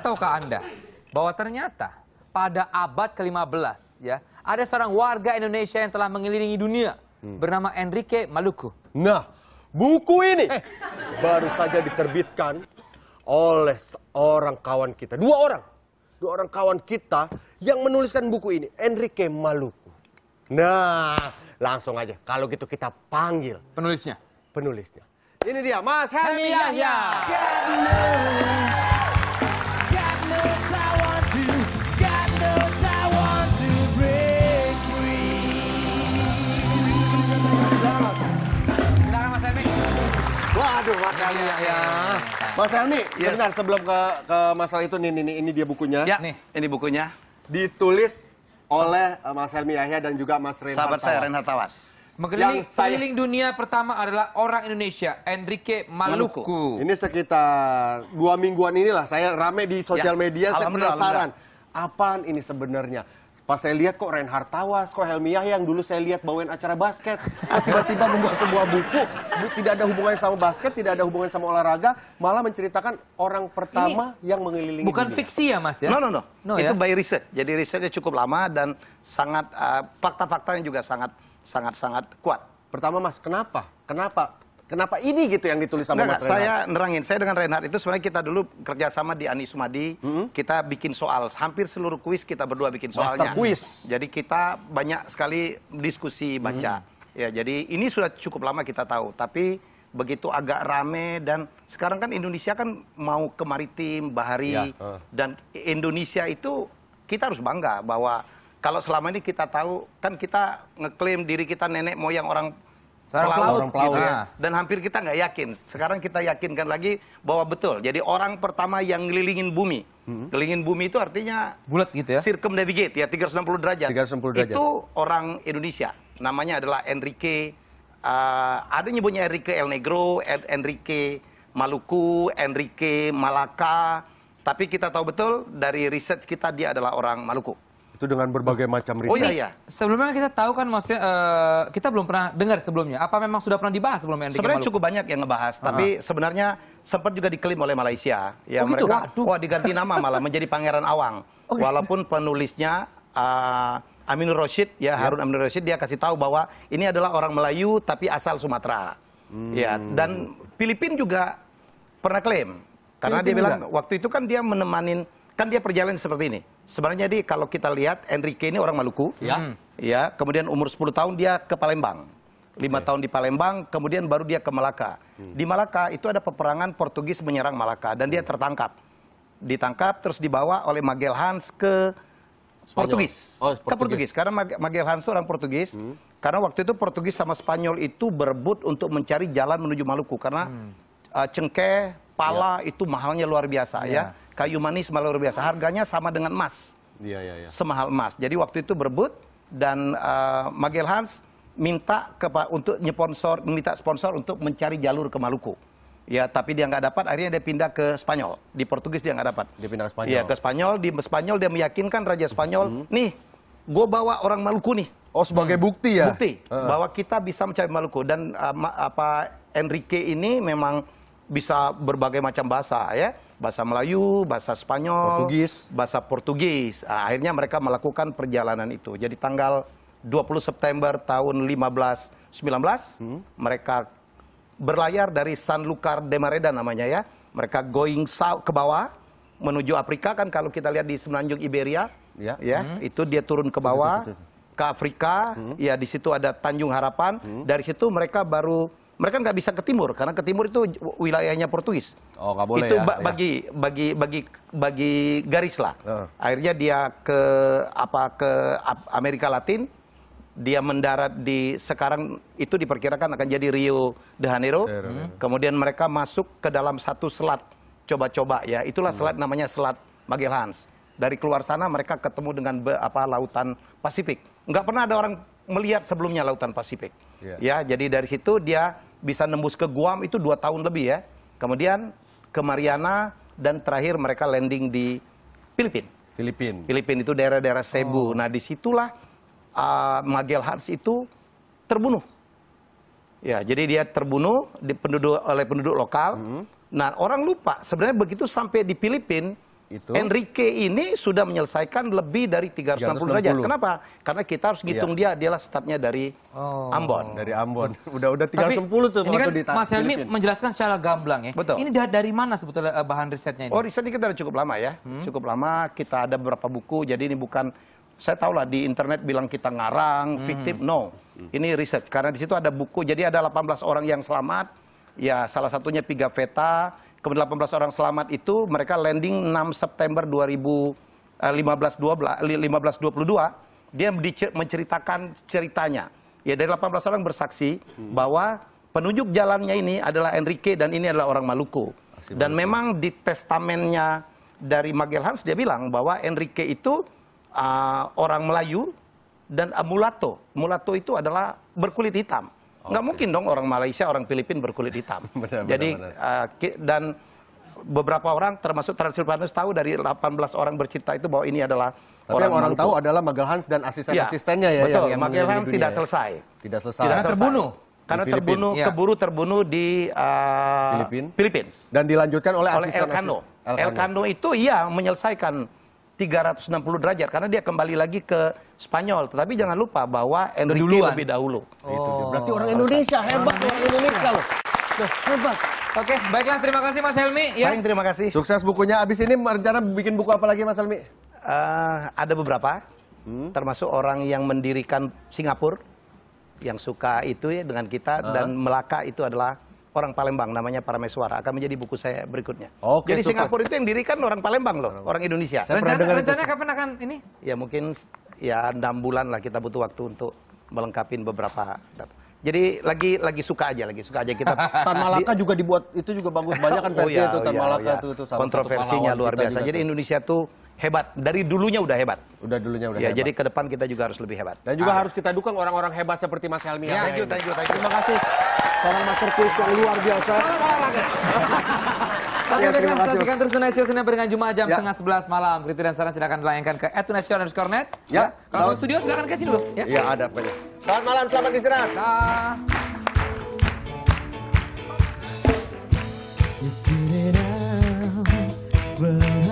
tahukah Anda bahwa ternyata pada abad ke-15 ya, ada seorang warga Indonesia yang telah mengelilingi dunia hmm. bernama Enrique Maluku. Nah, buku ini eh. baru saja diterbitkan oleh seorang kawan kita, dua orang. Dua orang kawan kita yang menuliskan buku ini, Enrique Maluku. Nah, langsung aja kalau gitu kita panggil penulisnya. Penulisnya. Ini dia Mas Helmi Yahya. Yahya. sekali ya. ya. Mas Helmi, yes. Iya. sebentar sebelum ke ke masalah itu nih, nih, ini dia bukunya. Ya, nih. ini bukunya. Ditulis oleh eh, Mas Helmi Yahya dan juga Mas Tawas. Sahabat saya Renhard Tawas. Mengeliling saya... Keliling dunia pertama adalah orang Indonesia, Enrique Maluku. Maluku. Ini sekitar dua mingguan inilah saya rame di ya. sosial ya. media, saya penasaran. Apaan ini sebenarnya? Pas saya lihat kok Reinhard Tawas, kok Helmiah yang dulu saya lihat bawain acara basket, tiba-tiba membuat sebuah buku, bu, tidak ada hubungannya sama basket, tidak ada hubungannya sama olahraga, malah menceritakan orang pertama Ini yang mengelilingi. Bukan dunia. fiksi ya Mas ya? No, no, no. no Itu ya? by research, Jadi risetnya cukup lama dan sangat fakta eh, fakta yang juga sangat sangat sangat kuat. Pertama Mas, kenapa? Kenapa Kenapa ini gitu yang ditulis sama Enggak, Mas Saya nerangin, saya dengan Reinhard itu sebenarnya kita dulu kerjasama di Ani Sumadi, hmm? kita bikin soal, hampir seluruh kuis kita berdua bikin soalnya. Master kuis. Jadi kita banyak sekali diskusi baca. Hmm. Ya, jadi ini sudah cukup lama kita tahu, tapi begitu agak rame dan sekarang kan Indonesia kan mau ke maritim, bahari ya. uh. dan Indonesia itu kita harus bangga bahwa kalau selama ini kita tahu kan kita ngeklaim diri kita nenek moyang orang Seorang pelaut, orang pelaut gitu ya. Dan hampir kita nggak yakin. Sekarang kita yakinkan lagi bahwa betul. Jadi orang pertama yang ngelilingin bumi. Hmm. Kelilingin bumi itu artinya bulat gitu ya. Circumnavigate ya 360 derajat. 360 derajat. Itu orang Indonesia. Namanya adalah Enrique uh, ada nyebutnya Enrique El Negro, Enrique Maluku, Enrique Malaka. Tapi kita tahu betul dari riset kita dia adalah orang Maluku itu dengan berbagai macam oh, riset. Oh iya, iya. Sebelumnya kan kita tahu kan maksudnya uh, kita belum pernah dengar sebelumnya. Apa memang sudah pernah dibahas sebelumnya? Sebenarnya cukup banyak yang ngebahas, uh -huh. tapi sebenarnya sempat juga diklaim oleh Malaysia. yang oh, gitu? mereka Waduh. wah diganti nama malah menjadi Pangeran Awang. Oh, iya. Walaupun penulisnya uh, Aminur Rashid ya, iya. Harun Aminur Rashid dia kasih tahu bahwa ini adalah orang Melayu tapi asal Sumatera. Hmm. Ya, dan Filipin juga pernah klaim karena Filipin dia bilang juga. waktu itu kan dia menemanin kan dia perjalanan seperti ini. Sebenarnya di kalau kita lihat Enrique ini orang Maluku, ya. Hmm. Ya, kemudian umur 10 tahun dia ke Palembang. lima okay. tahun di Palembang, kemudian baru dia ke Malaka. Hmm. Di Malaka itu ada peperangan Portugis menyerang Malaka dan hmm. dia tertangkap. Ditangkap terus dibawa oleh Hans ke Spanyol. Portugis. Oh, Portugis. Ke Portugis karena Hans orang Portugis. Hmm. Karena waktu itu Portugis sama Spanyol itu berebut untuk mencari jalan menuju Maluku karena hmm. uh, cengkeh, pala ya. itu mahalnya luar biasa ya. ya kayu manis malah luar biasa. Harganya sama dengan emas. ya, ya, ya. Semahal emas. Jadi waktu itu berebut dan uh, Hans minta ke untuk nyponsor, minta sponsor untuk mencari jalur ke Maluku. Ya, tapi dia nggak dapat. Akhirnya dia pindah ke Spanyol. Di Portugis dia nggak dapat. Dia pindah ke Spanyol. ya, ke Spanyol. Di Spanyol dia meyakinkan Raja Spanyol, mm -hmm. nih, gue bawa orang Maluku nih. Oh, sebagai hmm. bukti ya? Bukti uh -huh. bahwa kita bisa mencari Maluku dan uh, apa Enrique ini memang bisa berbagai macam bahasa ya bahasa Melayu, bahasa Spanyol, Portugis. bahasa Portugis. Ah, akhirnya mereka melakukan perjalanan itu. Jadi tanggal 20 September tahun 1519 hmm. mereka berlayar dari San Lucar de Mareda namanya ya. Mereka going south ke bawah menuju Afrika kan kalau kita lihat di semenanjung Iberia ya, ya hmm. itu dia turun ke bawah. ke Afrika, hmm. ya di situ ada Tanjung Harapan. Hmm. Dari situ mereka baru mereka nggak bisa ke timur karena ke timur itu wilayahnya Portugis. Oh, nggak boleh. Itu ya, iya. bagi bagi bagi bagi garis lah. Uh. Akhirnya dia ke apa ke Amerika Latin, dia mendarat di sekarang itu diperkirakan akan jadi Rio de Janeiro. Hmm. Kemudian mereka masuk ke dalam satu selat coba-coba ya. Itulah selat hmm. namanya Selat Magellan. Dari keluar sana mereka ketemu dengan apa lautan Pasifik. Nggak pernah ada orang melihat sebelumnya lautan Pasifik. Yeah. Ya, jadi dari situ dia bisa nembus ke Guam itu dua tahun lebih ya. Kemudian ke Mariana dan terakhir mereka landing di Filipin. Filipin. Filipin itu daerah-daerah Cebu. Oh. Nah disitulah uh, Hans itu terbunuh. Ya, jadi dia terbunuh di penduduk, oleh penduduk lokal. Hmm. Nah, orang lupa sebenarnya begitu sampai di Filipina itu. Enrique ini sudah menyelesaikan lebih dari 360 derajat. Kenapa? Karena kita harus ngitung iya. dia, adalah startnya dari oh. Ambon. Dari Ambon. Udah-udah 360 Tapi, tuh ini kan di Mas Helmi menjelaskan secara gamblang ya. Betul. Ini dari mana sebetulnya eh, bahan risetnya ini? Oh, ini kita udah cukup lama ya. Hmm. Cukup lama, kita ada beberapa buku, jadi ini bukan saya tahu lah di internet bilang kita ngarang, hmm. fiktif, no. Hmm. Ini riset, karena di situ ada buku, jadi ada 18 orang yang selamat, ya salah satunya Piga Veta, kemudian 18 orang selamat itu mereka landing 6 September 2015 12 eh, dia menceritakan ceritanya. Ya dari 18 orang bersaksi hmm. bahwa penunjuk jalannya ini adalah Enrique dan ini adalah orang Maluku. dan memang di testamennya dari Hans dia bilang bahwa Enrique itu uh, orang Melayu dan uh, ah, Mulato Mulatto itu adalah berkulit hitam. Okay. Nggak mungkin dong orang Malaysia, orang Filipina berkulit hitam. benar, Jadi benar, Uh, dan beberapa orang termasuk Transilvanus tahu dari 18 orang bercita itu bahwa ini adalah tapi orang yang orang Maluku. tahu adalah Magelhans dan asisten-asistennya ya, iya, betul, yang, Magelhans tidak selesai. Tidak selesai. Karena terbunuh. Karena terbunuh, ya. keburu terbunuh di uh, eh, Filipina. Filipin. Dan dilanjutkan oleh, oleh asisten El El itu ia menyelesaikan 360 derajat karena dia kembali lagi ke Spanyol. Tetapi jangan lupa bahwa Enrique Duluan. lebih dahulu. Oh. Berarti orang oh, Indonesia hebat orang Indonesia loh. Tuh, hebat. Oke, baiklah terima kasih Mas Helmi. Ya. Baik, terima kasih. Sukses bukunya. Abis ini rencana bikin buku apa lagi Mas Helmi? Uh, ada beberapa, hmm. termasuk orang yang mendirikan Singapura yang suka itu ya dengan kita uh. dan Melaka itu adalah orang Palembang namanya Parameswara akan menjadi buku saya berikutnya. Oke, Jadi sukses. Singapura itu yang dirikan orang Palembang loh, orang Indonesia. Saya rencana, pernah rencana kapan akan ini? Ya mungkin ya enam bulan lah kita butuh waktu untuk melengkapi beberapa Jadi lagi lagi suka aja, lagi suka aja kita. Tan Malaka juga dibuat itu juga bagus banyak kan oh, versi oh, iya, itu Tan oh, iya, Malaka oh, iya. itu, itu kontroversinya luar biasa. Jadi Indonesia tuh hebat dari dulunya udah hebat udah dulunya udah ya, hebat jadi ke depan kita juga harus lebih hebat dan juga ah. harus kita dukung orang-orang hebat seperti Mas Helmi ya, ya. thank you, thank you, thank you. terima kasih seorang Kuis yang luar biasa ya, Saksikan saksikan terus Tunisia Senin dengan Jumat jam ya. setengah sebelas malam. Kritik dan saran silakan dilayangkan ke @tunisia_cornet. Ya. Kalau studio silakan ke sini dulu. Ya. ya ada banyak. Selamat malam, selamat istirahat. You